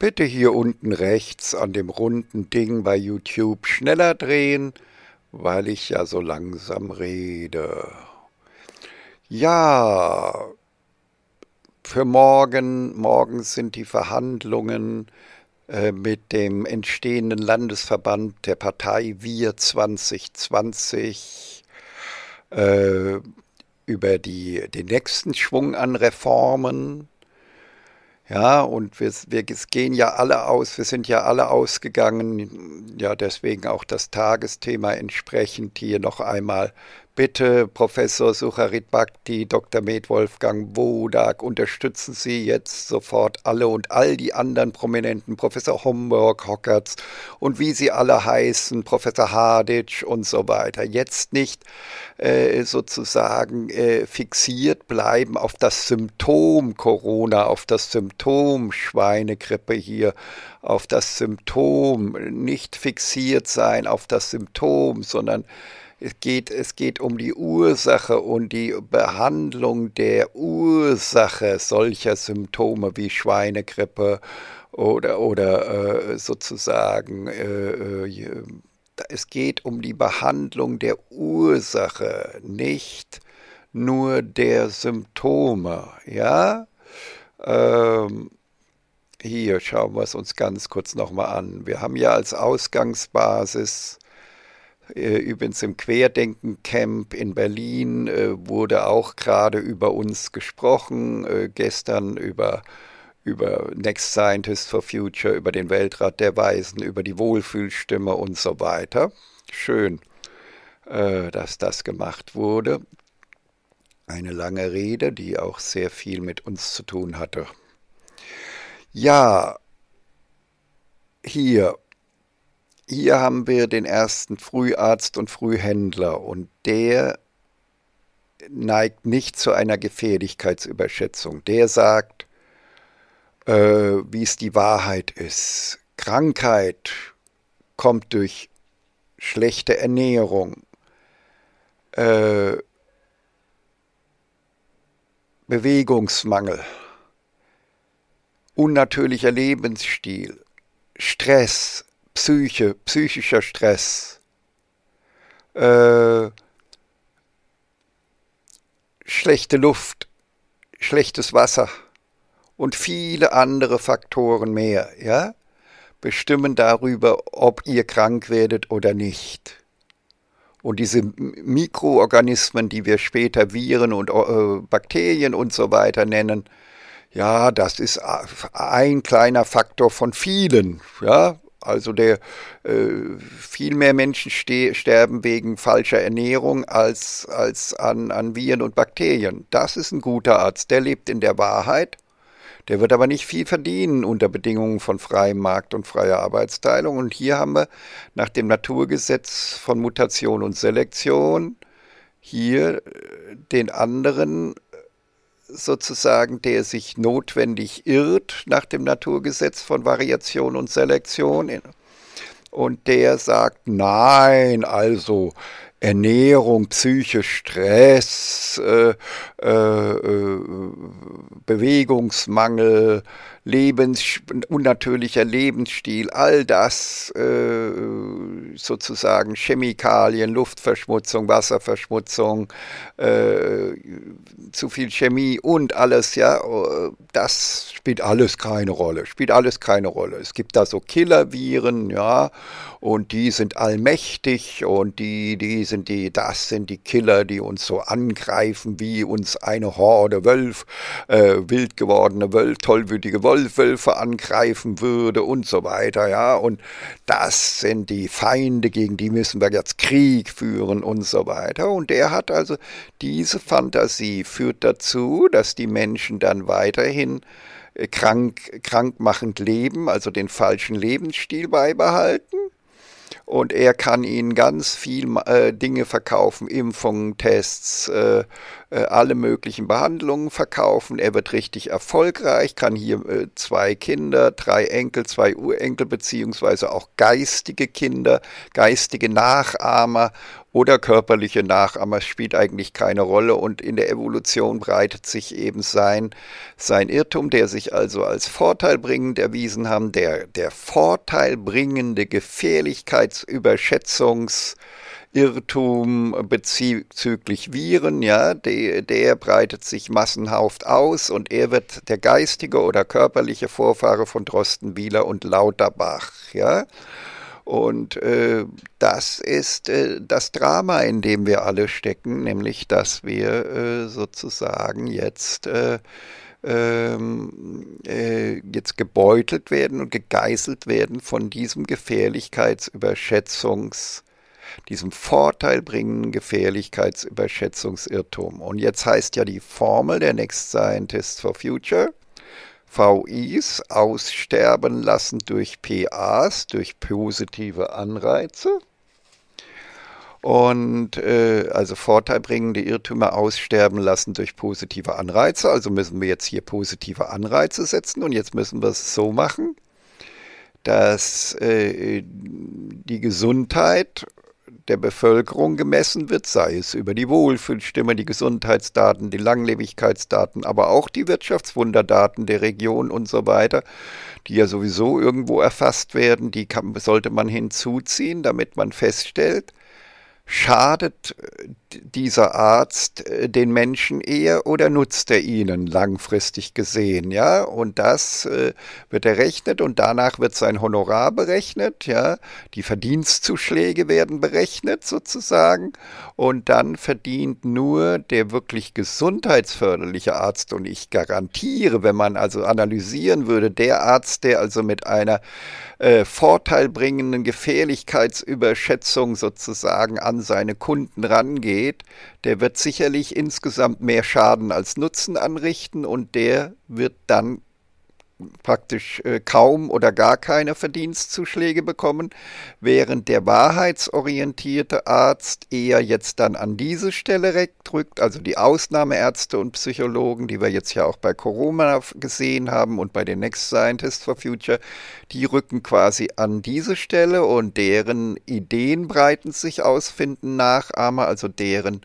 Bitte hier unten rechts an dem runden Ding bei YouTube schneller drehen, weil ich ja so langsam rede. Ja, für morgen, morgen sind die Verhandlungen äh, mit dem entstehenden Landesverband der Partei Wir 2020 äh, über die, den nächsten Schwung an Reformen. Ja, und wir, wir gehen ja alle aus, wir sind ja alle ausgegangen, ja deswegen auch das Tagesthema entsprechend hier noch einmal Bitte, Professor Sucharit Bhakti, Dr. Med Wolfgang Wodak, unterstützen Sie jetzt sofort alle und all die anderen Prominenten, Professor Homburg, Hockertz und wie sie alle heißen, Professor Haditsch und so weiter. Jetzt nicht äh, sozusagen äh, fixiert bleiben auf das Symptom Corona, auf das Symptom Schweinegrippe hier, auf das Symptom, nicht fixiert sein auf das Symptom, sondern es geht, es geht um die Ursache und die Behandlung der Ursache solcher Symptome wie Schweinegrippe oder, oder äh, sozusagen, äh, äh, es geht um die Behandlung der Ursache, nicht nur der Symptome. Ja? Ähm, hier schauen wir es uns ganz kurz nochmal an. Wir haben ja als Ausgangsbasis äh, übrigens im Querdenken-Camp in Berlin äh, wurde auch gerade über uns gesprochen, äh, gestern über, über Next Scientist for Future, über den Weltrat der Weisen, über die Wohlfühlstimme und so weiter. Schön, dass das gemacht wurde. Eine lange Rede, die auch sehr viel mit uns zu tun hatte. Ja, hier hier haben wir den ersten Früharzt und Frühhändler und der neigt nicht zu einer Gefährlichkeitsüberschätzung. Der sagt, äh, wie es die Wahrheit ist. Krankheit kommt durch schlechte Ernährung. Äh, Bewegungsmangel, unnatürlicher Lebensstil, Stress, Psyche, psychischer Stress, äh, schlechte Luft, schlechtes Wasser und viele andere Faktoren mehr, ja, bestimmen darüber, ob ihr krank werdet oder nicht. Und diese Mikroorganismen, die wir später Viren und äh, Bakterien und so weiter nennen, ja, das ist ein kleiner Faktor von vielen, ja, also der, äh, viel mehr Menschen ste sterben wegen falscher Ernährung als, als an, an Viren und Bakterien. Das ist ein guter Arzt. Der lebt in der Wahrheit. Der wird aber nicht viel verdienen unter Bedingungen von freiem Markt und freier Arbeitsteilung. Und hier haben wir nach dem Naturgesetz von Mutation und Selektion hier äh, den anderen sozusagen, der sich notwendig irrt nach dem Naturgesetz von Variation und Selektion. Und der sagt, nein, also Ernährung, Psyche, Stress, äh, äh, äh Bewegungsmangel, Lebens, unnatürlicher Lebensstil, all das äh, sozusagen Chemikalien, Luftverschmutzung, Wasserverschmutzung, äh, zu viel Chemie und alles, ja, äh, das spielt alles keine Rolle, spielt alles keine Rolle. Es gibt da so Killerviren, ja, und die sind allmächtig und die, die sind die, das sind die Killer, die uns so angreifen, wie uns eine Horde Wölf, äh, wild gewordene Wölfe, tollwütige Wölfe, Wollwölfe angreifen würde und so weiter, ja. Und das sind die Feinde, gegen die müssen wir jetzt Krieg führen und so weiter. Und er hat also diese Fantasie führt dazu, dass die Menschen dann weiterhin äh, krank, krankmachend leben, also den falschen Lebensstil beibehalten und er kann ihnen ganz viel äh, Dinge verkaufen, Impfungen, Tests, äh, äh, alle möglichen Behandlungen verkaufen. Er wird richtig erfolgreich, kann hier äh, zwei Kinder, drei Enkel, zwei Urenkel beziehungsweise auch geistige Kinder, geistige Nachahmer oder körperliche Nachahmer spielt eigentlich keine Rolle und in der Evolution breitet sich eben sein, sein Irrtum, der sich also als vorteilbringend erwiesen haben, der, der vorteilbringende Gefährlichkeitsüberschätzungs- Irrtum bezüglich Viren, ja, der, der, breitet sich massenhaft aus und er wird der geistige oder körperliche Vorfahre von Drosten, Wieler und Lauterbach, ja. Und äh, das ist äh, das Drama, in dem wir alle stecken, nämlich dass wir äh, sozusagen jetzt, äh, ähm, äh, jetzt gebeutelt werden und gegeißelt werden von diesem Gefährlichkeitsüberschätzungs- diesem vorteilbringenden Gefährlichkeitsüberschätzungsirrtum. Und jetzt heißt ja die Formel der Next Scientists for Future, VIs aussterben lassen durch PAs, durch positive Anreize. Und äh, also vorteilbringende Irrtümer aussterben lassen durch positive Anreize. Also müssen wir jetzt hier positive Anreize setzen und jetzt müssen wir es so machen, dass äh, die Gesundheit der Bevölkerung gemessen wird, sei es über die Wohlfühlstimme, die Gesundheitsdaten, die Langlebigkeitsdaten, aber auch die Wirtschaftswunderdaten der Region und so weiter, die ja sowieso irgendwo erfasst werden, die kann, sollte man hinzuziehen, damit man feststellt, schadet äh, dieser Arzt äh, den Menschen eher oder nutzt er ihnen langfristig gesehen, ja? Und das äh, wird errechnet und danach wird sein Honorar berechnet, ja? Die Verdienstzuschläge werden berechnet sozusagen und dann verdient nur der wirklich gesundheitsförderliche Arzt und ich garantiere, wenn man also analysieren würde, der Arzt, der also mit einer äh, vorteilbringenden Gefährlichkeitsüberschätzung sozusagen an seine Kunden rangeht, steht, der wird sicherlich insgesamt mehr Schaden als Nutzen anrichten und der wird dann praktisch äh, kaum oder gar keine Verdienstzuschläge bekommen, während der wahrheitsorientierte Arzt eher jetzt dann an diese Stelle drückt, also die Ausnahmeärzte und Psychologen, die wir jetzt ja auch bei Corona gesehen haben und bei den Next Scientists for Future, die rücken quasi an diese Stelle und deren Ideen breiten sich aus, finden Nachahmer, also deren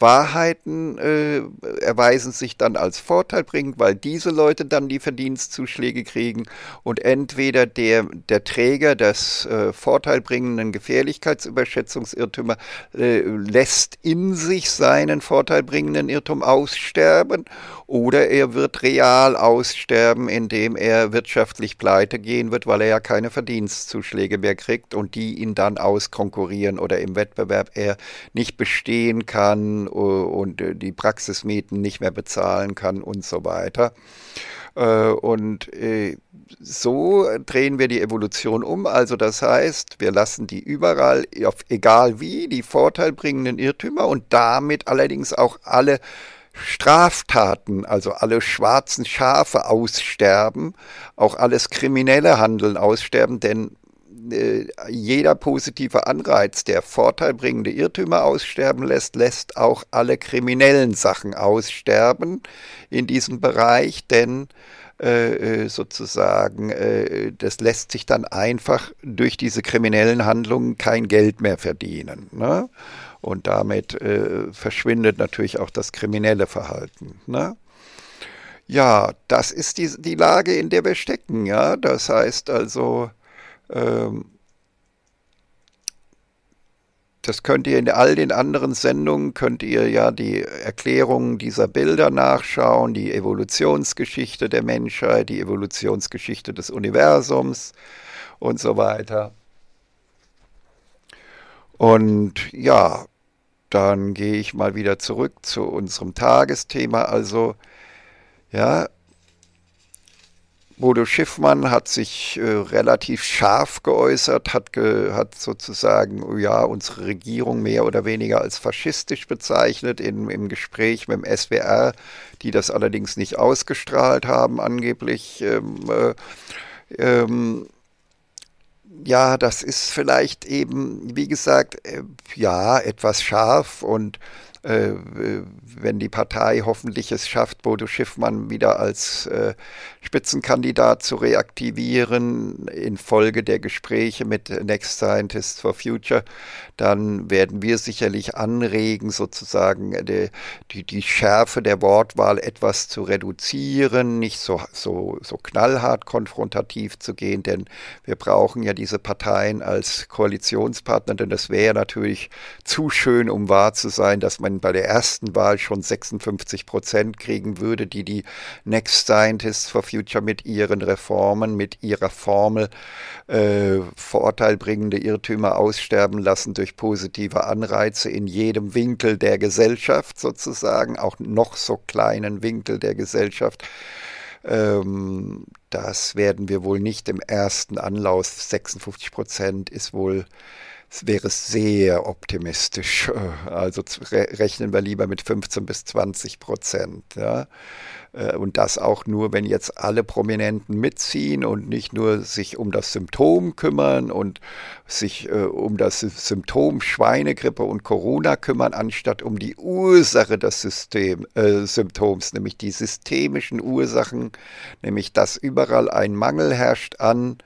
Wahrheiten äh, erweisen sich dann als vorteilbringend, weil diese Leute dann die Verdienstzuschläge Einschläge kriegen und entweder der, der Träger des äh, vorteilbringenden Gefährlichkeitsüberschätzungsirrtümer äh, lässt in sich seinen vorteilbringenden Irrtum aussterben oder er wird real aussterben, indem er wirtschaftlich pleite gehen wird, weil er ja keine Verdienstzuschläge mehr kriegt und die ihn dann auskonkurrieren oder im Wettbewerb er nicht bestehen kann äh, und äh, die Praxismieten nicht mehr bezahlen kann und so weiter. Äh, und äh, so drehen wir die Evolution um. Also das heißt, wir lassen die überall, egal wie, die vorteilbringenden Irrtümer und damit allerdings auch alle Straftaten, also alle schwarzen Schafe aussterben, auch alles kriminelle Handeln aussterben, denn äh, jeder positive Anreiz, der vorteilbringende Irrtümer aussterben lässt, lässt auch alle kriminellen Sachen aussterben in diesem Bereich, denn äh, äh, sozusagen, das lässt sich dann einfach durch diese kriminellen Handlungen kein Geld mehr verdienen. Ne? Und damit äh, verschwindet natürlich auch das kriminelle Verhalten. Ne? Ja, das ist die, die Lage, in der wir stecken. Ja, das heißt also, ähm, das könnt ihr in all den anderen Sendungen, könnt ihr ja die Erklärungen dieser Bilder nachschauen, die Evolutionsgeschichte der Menschheit, die Evolutionsgeschichte des Universums und so weiter. Und ja, dann gehe ich mal wieder zurück zu unserem Tagesthema. Also, ja, Bodo Schiffmann hat sich äh, relativ scharf geäußert, hat, ge, hat sozusagen oh ja, unsere Regierung mehr oder weniger als faschistisch bezeichnet in, im Gespräch mit dem SWR, die das allerdings nicht ausgestrahlt haben angeblich. Ähm, äh, ähm, ja, das ist vielleicht eben, wie gesagt, äh, ja, etwas scharf und äh, wenn die Partei hoffentlich es schafft, Bodo Schiffmann wieder als äh, Spitzenkandidat zu reaktivieren, infolge der Gespräche mit Next Scientists for Future, dann werden wir sicherlich anregen, sozusagen äh, die, die, die Schärfe der Wortwahl etwas zu reduzieren, nicht so, so, so knallhart konfrontativ zu gehen, denn wir brauchen ja diese Parteien als Koalitionspartner, denn das wäre natürlich zu schön, um wahr zu sein, dass man Biden bei der ersten Wahl schon 56 Prozent kriegen würde, die die Next Scientists for Future mit ihren Reformen, mit ihrer Formel äh, vorurteilbringende Irrtümer aussterben lassen durch positive Anreize in jedem Winkel der Gesellschaft sozusagen, auch noch so kleinen Winkel der Gesellschaft ähm, das werden wir wohl nicht im ersten Anlauf. 56 Prozent ist wohl es wäre sehr optimistisch. Äh, also rechnen wir lieber mit 15 bis 20 Prozent. Ja? Äh, und das auch nur, wenn jetzt alle Prominenten mitziehen und nicht nur sich um das Symptom kümmern und sich äh, um das Symptom Schweinegrippe und Corona kümmern, anstatt um die Ursache des System, äh, Symptoms, nämlich die systemischen Ursachen, nämlich dass überall ein Mangel herrscht an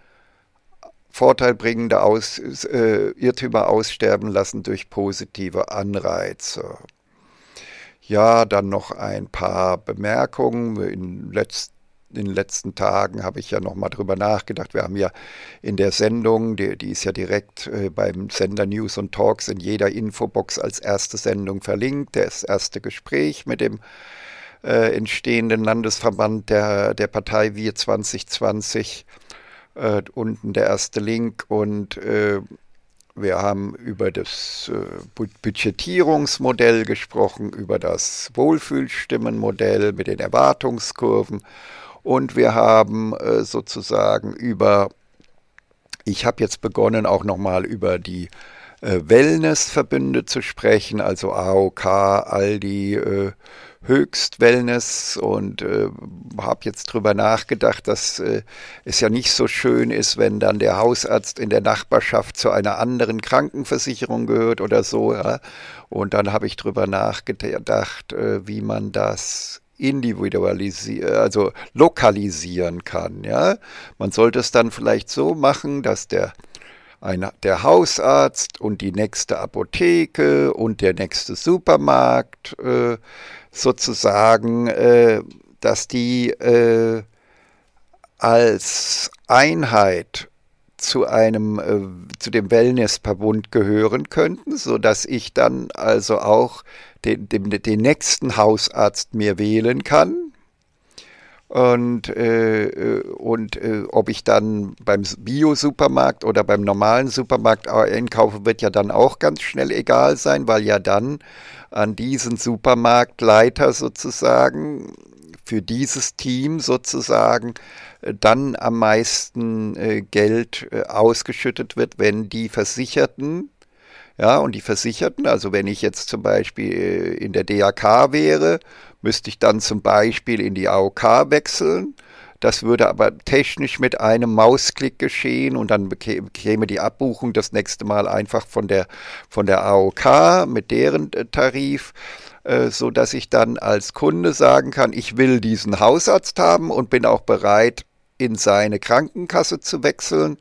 vorteilbringende Aus, äh, Irrtümer aussterben lassen durch positive Anreize. Ja, dann noch ein paar Bemerkungen. In, letz, in den letzten Tagen habe ich ja nochmal drüber nachgedacht. Wir haben ja in der Sendung, die, die ist ja direkt äh, beim Sender News und Talks in jeder Infobox als erste Sendung verlinkt, das erste Gespräch mit dem äh, entstehenden Landesverband der, der Partei Wir 2020 äh, unten der erste Link und äh, wir haben über das äh, Budgetierungsmodell gesprochen, über das Wohlfühlstimmenmodell mit den Erwartungskurven und wir haben äh, sozusagen über, ich habe jetzt begonnen auch nochmal über die äh, Wellnessverbünde zu sprechen, also AOK, Aldi, höchst Wellness und äh, habe jetzt drüber nachgedacht, dass äh, es ja nicht so schön ist, wenn dann der Hausarzt in der Nachbarschaft zu einer anderen Krankenversicherung gehört oder so. Ja? Und dann habe ich drüber nachgedacht, äh, wie man das individualisieren, also lokalisieren kann. Ja? Man sollte es dann vielleicht so machen, dass der ein, der Hausarzt und die nächste Apotheke und der nächste Supermarkt äh, sozusagen, äh, dass die äh, als Einheit zu einem äh, zu dem Wellnessverbund gehören könnten, so dass ich dann also auch den, den, den nächsten Hausarzt mir wählen kann, und, äh, äh, und äh, ob ich dann beim Bio-Supermarkt oder beim normalen Supermarkt einkaufe, wird ja dann auch ganz schnell egal sein, weil ja dann an diesen Supermarktleiter sozusagen für dieses Team sozusagen äh, dann am meisten äh, Geld ausgeschüttet wird, wenn die Versicherten, ja, und die Versicherten, also wenn ich jetzt zum Beispiel in der DAK wäre müsste ich dann zum Beispiel in die AOK wechseln. Das würde aber technisch mit einem Mausklick geschehen und dann käme die Abbuchung das nächste Mal einfach von der, von der AOK mit deren äh, Tarif äh, so dass ich dann als Kunde sagen kann, ich will diesen Hausarzt haben und bin auch bereit, in seine Krankenkasse zu wechseln.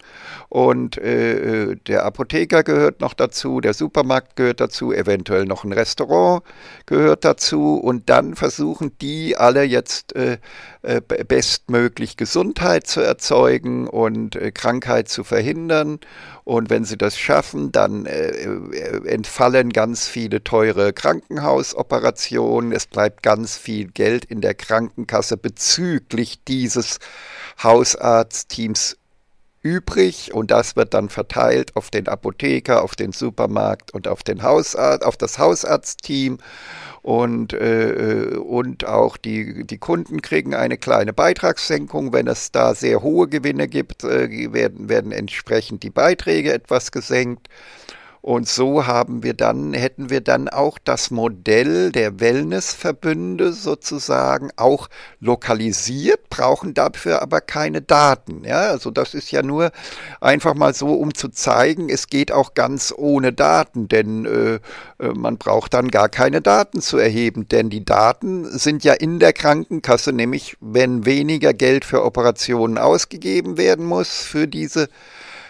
Und äh, äh, der Apotheker gehört noch dazu, der Supermarkt gehört dazu, eventuell noch ein Restaurant gehört dazu. Und dann versuchen die alle jetzt äh, äh bestmöglich Gesundheit zu erzeugen und äh, Krankheit zu verhindern und wenn sie das schaffen, dann äh, äh, entfallen ganz viele teure Krankenhausoperationen. Es bleibt ganz viel Geld in der Krankenkasse bezüglich dieses Hausarztteams übrig und das wird dann verteilt auf den Apotheker, auf den Supermarkt und auf, den Hausarzt, auf das Hausarztteam. Und, äh, äh, und auch die, die Kunden kriegen eine kleine Beitragssenkung. Wenn es da sehr hohe Gewinne gibt, äh, werden, werden entsprechend die Beiträge etwas gesenkt. Und so haben wir dann, hätten wir dann auch das Modell der Wellnessverbünde sozusagen auch lokalisiert, brauchen dafür aber keine Daten. Ja, also das ist ja nur einfach mal so, um zu zeigen, es geht auch ganz ohne Daten, denn äh, äh man braucht dann gar keine Daten zu erheben, denn die Daten sind ja in der Krankenkasse, nämlich wenn weniger Geld für Operationen ausgegeben werden muss für diese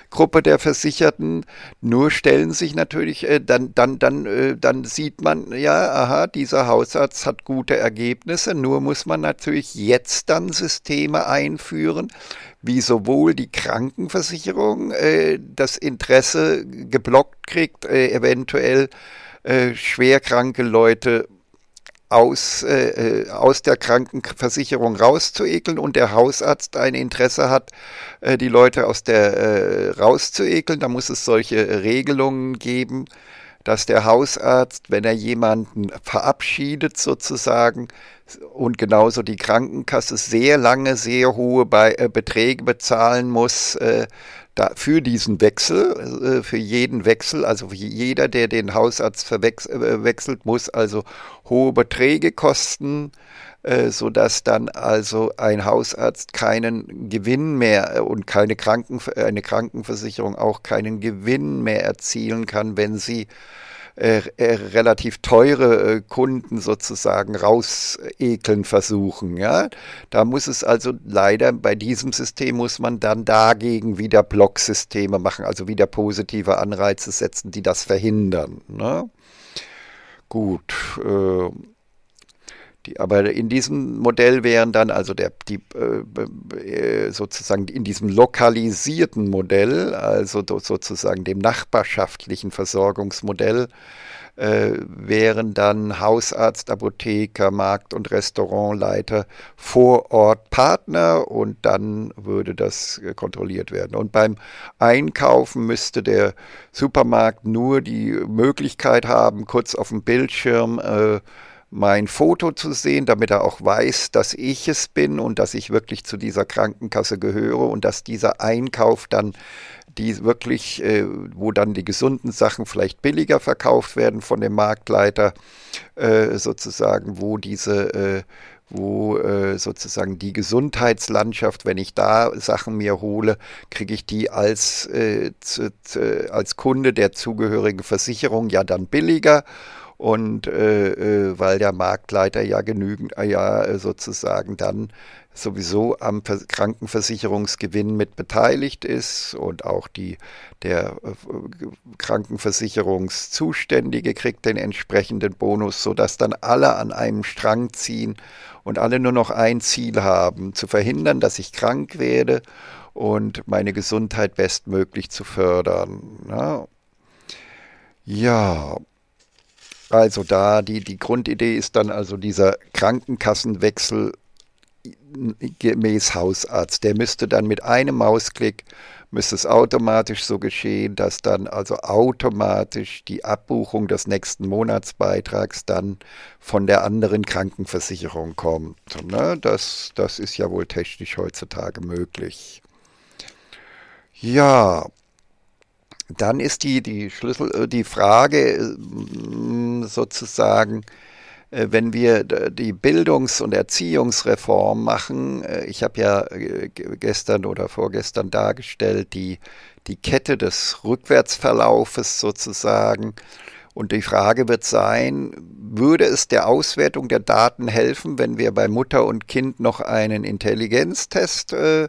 Gruppe der Versicherten. Nur stellen sich natürlich, äh, dann, dann, dann, äh, dann sieht man, ja, aha, dieser Hausarzt hat gute Ergebnisse. Nur muss man natürlich jetzt dann Systeme einführen, wie sowohl die Krankenversicherung äh, das Interesse geblockt kriegt, äh, eventuell äh, schwerkranke Leute aus, äh, äh, aus der Krankenversicherung rauszuekeln und der Hausarzt ein Interesse hat, äh, die Leute aus der äh, rauszuekeln, da muss es solche Regelungen geben, dass der Hausarzt, wenn er jemanden verabschiedet sozusagen und genauso die Krankenkasse sehr lange sehr hohe Be äh, Beträge bezahlen muss, äh, da für diesen Wechsel, äh, für jeden Wechsel, also jeder, der den Hausarzt äh, wechselt, muss also hohe Beträge kosten, äh, sodass dann also ein Hausarzt keinen Gewinn mehr und keine Kranken, eine Krankenversicherung auch keinen Gewinn mehr erzielen kann, wenn sie äh, äh, relativ teure äh, Kunden sozusagen rausekeln versuchen. Ja? Da muss es also leider bei diesem System muss man dann dagegen wieder Blocksysteme machen, also wieder positive Anreize setzen, die das verhindern. Ne? Gut. Äh, die, aber in diesem Modell wären dann, also der, die, äh, äh sozusagen in diesem lokalisierten Modell, also sozusagen dem nachbarschaftlichen Versorgungsmodell, äh, wären dann Hausarzt, Apotheker, Markt- und Restaurantleiter vor Ort Partner und dann würde das äh, kontrolliert werden. Und beim Einkaufen müsste der Supermarkt nur die Möglichkeit haben, kurz auf dem Bildschirm äh, mein Foto zu sehen, damit er auch weiß, dass ich es bin und dass ich wirklich zu dieser Krankenkasse gehöre und dass dieser Einkauf dann die wirklich, äh, wo dann die gesunden Sachen vielleicht billiger verkauft werden von dem Marktleiter, äh, sozusagen, wo diese äh, wo äh, sozusagen die Gesundheitslandschaft, wenn ich da Sachen mir hole, kriege ich die als, äh, zu, zu, als Kunde der zugehörigen Versicherung ja dann billiger und äh, äh, weil der Marktleiter ja genügend, äh, ja äh, sozusagen dann sowieso am Krankenversicherungsgewinn mit beteiligt ist und auch die, der äh, Krankenversicherungszuständige kriegt den entsprechenden Bonus, sodass dann alle an einem Strang ziehen und alle nur noch ein Ziel haben, zu verhindern, dass ich krank werde und meine Gesundheit bestmöglich zu fördern. Ne? Ja, also da, die, die Grundidee ist dann also dieser Krankenkassenwechsel gemäß Hausarzt. Der müsste dann mit einem Mausklick, müsste es automatisch so geschehen, dass dann also automatisch die Abbuchung des nächsten Monatsbeitrags dann von der anderen Krankenversicherung kommt. Ne? Das, das ist ja wohl technisch heutzutage möglich. Ja, dann ist die, die Schlüssel, äh, die Frage äh, sozusagen, äh, wenn wir die Bildungs- und Erziehungsreform machen, ich habe ja gestern oder vorgestern dargestellt, die, die Kette des Rückwärtsverlaufes sozusagen. Und die Frage wird sein, würde es der Auswertung der Daten helfen, wenn wir bei Mutter und Kind noch einen Intelligenztest äh,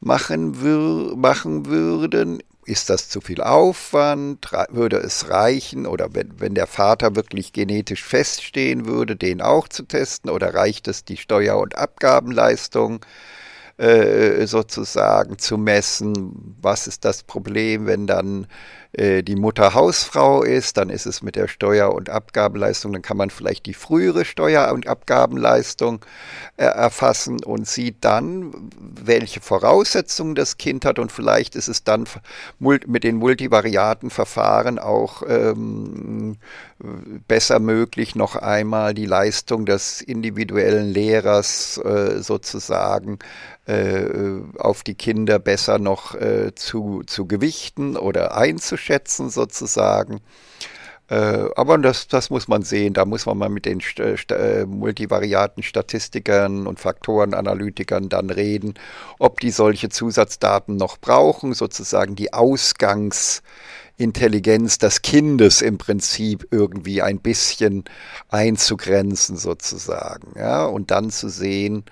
machen, wür machen würden? ist das zu viel Aufwand? Würde es reichen? Oder wenn, wenn der Vater wirklich genetisch feststehen würde, den auch zu testen? Oder reicht es, die Steuer- und Abgabenleistung äh, sozusagen zu messen? Was ist das Problem, wenn dann äh, die Mutter Hausfrau ist, dann ist es mit der Steuer- und Abgabenleistung, dann kann man vielleicht die frühere Steuer- und Abgabenleistung äh, erfassen und sieht dann, welche Voraussetzungen das Kind hat und vielleicht ist es dann mit den multivariaten Verfahren auch ähm, besser möglich, noch einmal die Leistung des individuellen Lehrers äh, sozusagen äh, auf die Kinder besser noch äh, zu, zu gewichten oder einzustellen wertzuschätzen sozusagen. Äh, aber das, das muss man sehen, da muss man mal mit den St äh, St äh, multivariaten Statistikern und Faktorenanalytikern dann reden, ob die solche Zusatzdaten noch brauchen, sozusagen die Ausgangsintelligenz des Kindes im Prinzip irgendwie ein bisschen einzugrenzen sozusagen, ja, und dann zu sehen,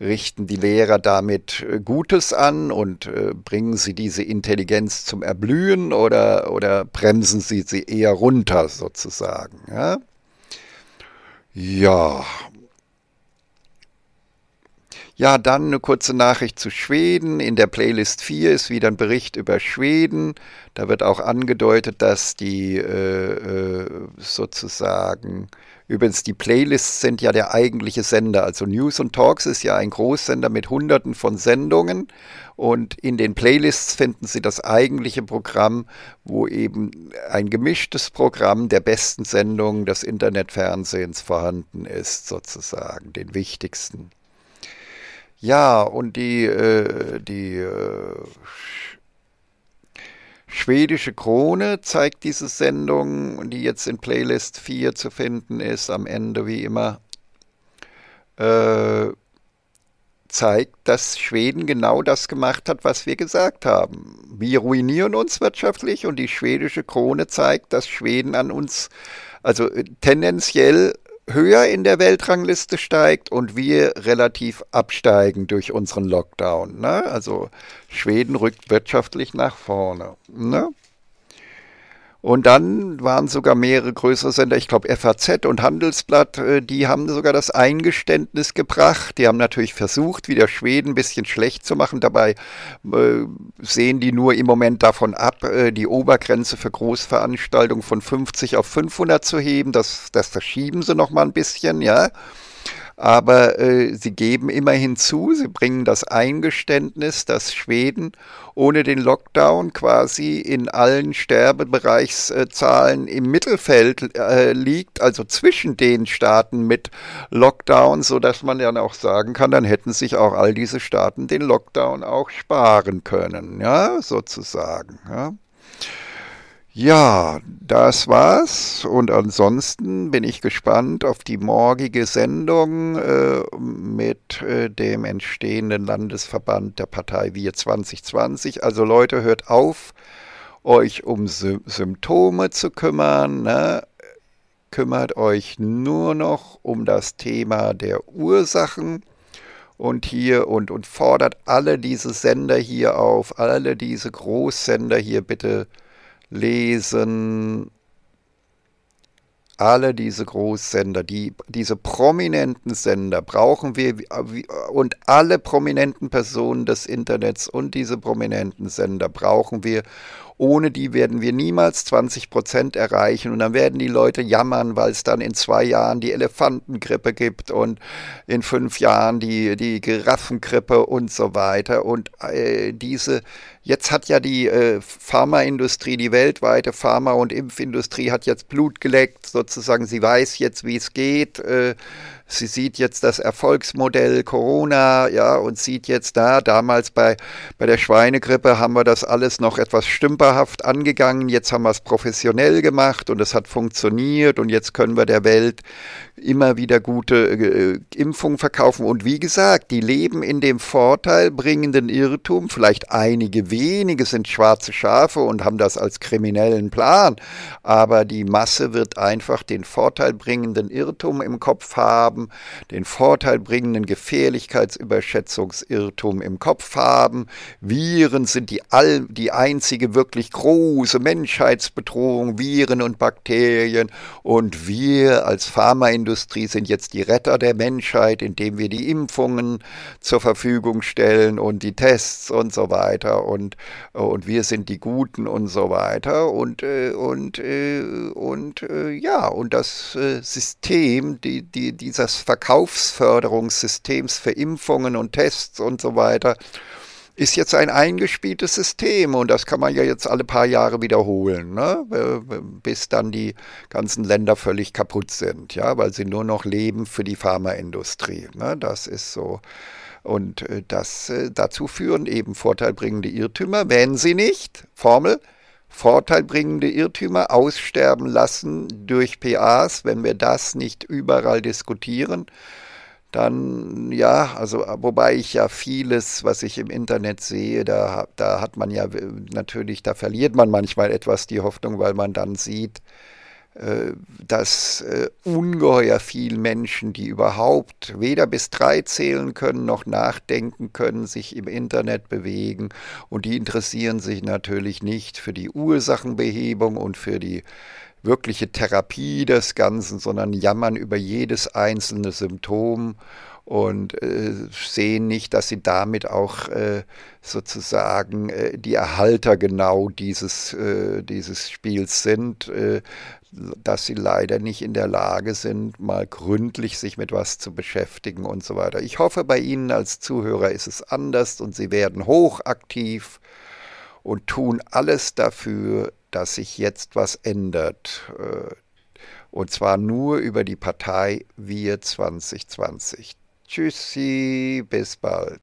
richten die Lehrer damit äh, Gutes an und äh, bringen sie diese Intelligenz zum Erblühen oder, oder bremsen sie sie eher runter sozusagen. Ja, ja. Ja, dann eine kurze Nachricht zu Schweden. In der Playlist 4 ist wieder ein Bericht über Schweden. Da wird auch angedeutet, dass die äh, äh sozusagen Übrigens, die Playlists sind ja der eigentliche Sender. Also News und Talks ist ja ein Großsender mit Hunderten von Sendungen. Und in den Playlists finden Sie das eigentliche Programm, wo eben ein gemischtes Programm der besten Sendungen des Internetfernsehens vorhanden ist, sozusagen, den wichtigsten. Ja, und die, äh, die äh, schwedische Krone zeigt diese Sendung, die jetzt in Playlist 4 zu finden ist, am Ende wie immer, äh, zeigt, dass Schweden genau das gemacht hat, was wir gesagt haben. Wir ruinieren uns wirtschaftlich und die schwedische Krone zeigt, dass Schweden an uns, also äh, tendenziell höher in der Weltrangliste steigt und wir relativ absteigen durch unseren Lockdown. Ne? Also Schweden rückt wirtschaftlich nach vorne. Ne? Und dann waren sogar mehrere größere Sender, ich glaube FAZ und Handelsblatt, äh, die haben sogar das Eingeständnis gebracht. Die haben natürlich versucht, wieder Schweden ein bisschen schlecht zu machen. Dabei äh, sehen die nur im Moment davon ab, äh, die Obergrenze für Großveranstaltungen von 50 auf 500 zu heben. Das, das verschieben sie noch mal ein bisschen, ja aber äh, sie geben immerhin zu, sie bringen das Eingeständnis, dass Schweden ohne den Lockdown quasi in allen Sterbebereichszahlen im Mittelfeld äh, liegt, also zwischen den Staaten mit Lockdown, sodass man dann auch sagen kann, dann hätten sich auch all diese Staaten den Lockdown auch sparen können, ja, sozusagen. Ja. Ja, das war's. Und ansonsten bin ich gespannt auf die morgige Sendung äh, mit äh, dem entstehenden Landesverband der Partei Wir 2020. Also Leute, hört auf, euch um Sy Symptome zu kümmern. Ne? Kümmert euch nur noch um das Thema der Ursachen und hier und, und fordert alle diese Sender hier auf, alle diese Großsender hier bitte lesen alle diese Großsender, die, diese prominenten Sender brauchen wir äh, äh, und alle prominenten Personen des Internets und diese prominenten Sender brauchen wir. Ohne die werden wir niemals 20 erreichen und dann werden die Leute jammern, weil es dann in zwei Jahren die Elefantengrippe gibt und in fünf Jahren die, die Giraffengrippe und so weiter. Und äh, diese Jetzt hat ja die äh, Pharmaindustrie, die weltweite Pharma- und Impfindustrie hat jetzt Blut geleckt, sozusagen. Sie weiß jetzt, wie es geht. Äh, Sie sieht jetzt das Erfolgsmodell Corona, ja, und sieht jetzt da, damals bei, bei der Schweinegrippe haben wir das alles noch etwas stümperhaft angegangen, jetzt haben wir es professionell gemacht und es hat funktioniert und jetzt können wir der Welt immer wieder gute äh, äh Impfungen verkaufen. Und wie gesagt, die leben in dem vorteilbringenden Irrtum, vielleicht einige wenige sind schwarze Schafe und haben das als kriminellen Plan, aber die Masse wird einfach den vorteilbringenden Irrtum im Kopf haben, haben, den vorteilbringenden Gefährlichkeitsüberschätzungsirrtum im Kopf haben. Viren sind die, all, die einzige wirklich große Menschheitsbedrohung, Viren und Bakterien. Und wir als Pharmaindustrie sind jetzt die Retter der Menschheit, indem wir die Impfungen zur Verfügung stellen und die Tests und so weiter. Und, und wir sind die Guten und so weiter. Und, äh, und, äh, und, und äh, ja, und das System, die, die, dieser des Verkaufsförderungssystems für Impfungen und Tests und so weiter, ist jetzt ein eingespieltes System und das kann man ja jetzt alle paar Jahre wiederholen, ne? Äh, äh, bis dann die ganzen Länder völlig kaputt sind, ja, weil sie nur noch leben für die Pharmaindustrie. Ne? Das ist so. Und äh, das dazu führen eben vorteilbringende Irrtümer, wenn sie nicht, Formel, vorteilbringende Irrtümer aussterben lassen durch PAs, wenn wir das nicht überall diskutieren. Dann ja, also wobei ich ja vieles, was ich im Internet sehe, da, da hat man ja äh, natürlich, da verliert man manchmal etwas die Hoffnung, weil man dann sieht, äh, dass äh, ungeheuer viel Menschen, die überhaupt weder bis drei zählen können noch nachdenken können, sich im Internet bewegen und die interessieren sich natürlich nicht für die Ursachenbehebung und für die wirkliche Therapie des Ganzen, sondern jammern über jedes einzelne Symptom und äh, sehen nicht, dass sie damit auch äh, sozusagen äh, die Erhalter genau dieses, äh, dieses Spiels sind, äh, dass sie leider nicht in der Lage sind, mal gründlich sich mit was zu beschäftigen und so weiter. Ich hoffe, bei Ihnen als Zuhörer ist es anders und Sie werden hochaktiv und tun alles dafür, dass sich jetzt was ändert. Äh, und zwar nur über die Partei Wir 2020. Tschüssi, bis bald.